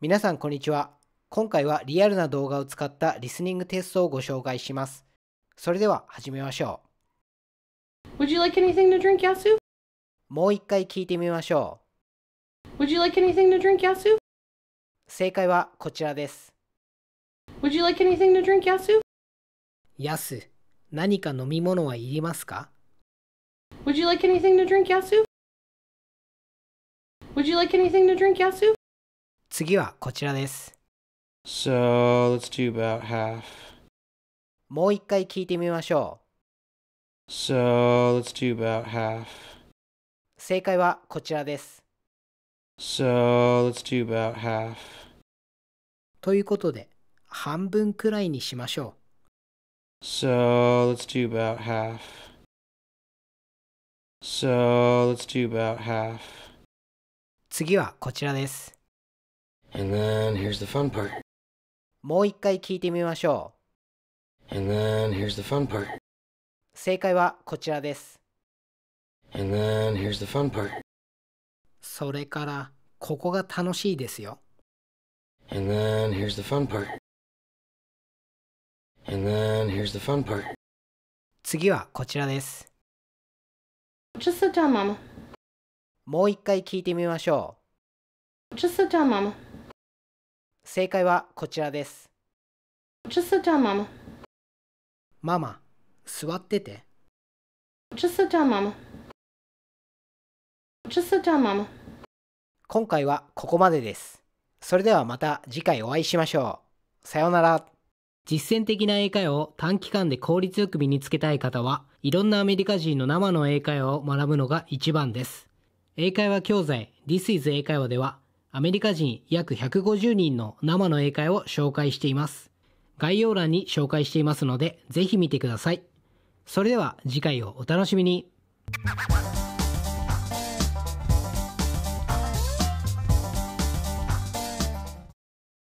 皆さんこんにちは。今回はリアルな動画を使ったリスニングテストをご紹介します。それでは始めましょう。Would you like anything to drink, Yasu? もう一回聞いてみましょう。Would you like anything to drink, Yasu? 正解はこちらです。Would you like anything to drink, Yasu? ヤス、何か飲み物はいりますか Would you like anything to drink, Yasu? Would you like anything to drink, Yasu? 次はこちらです。So, let's do about half. もう一回聞いてみましょう。So, let's do about half. 正解はこちらです。So, let's do about half. ということで、半分くらいにしましょう。So, let's do about half. So, let's do about half. 次はこちらです。And then here's the fun part. もう一回聞いてみましょう。And then here's the fun part. 正解はこちらです。And then here's the fun part. それから、ここが楽しいですよ。And then here's the fun part. And then here's the fun part. 次はこちらです。Just sit down, mama. もう一回聞いてみましょう。Just sit down, mama. 正解はこちらです Just sit down, Mama. ママ座ってて Just sit down, Mama. Just sit down, Mama. 今回はここまでですそれではまた次回お会いしましょうさようなら実践的な英会話を短期間で効率よく身につけたい方はいろんなアメリカ人の生の英会話を学ぶのが一番です英会話教材 This is 英会話ではアメリカ人約150人の生の英会を紹介しています。概要欄に紹介していますので、ぜひ見てください。それでは次回をお楽しみに。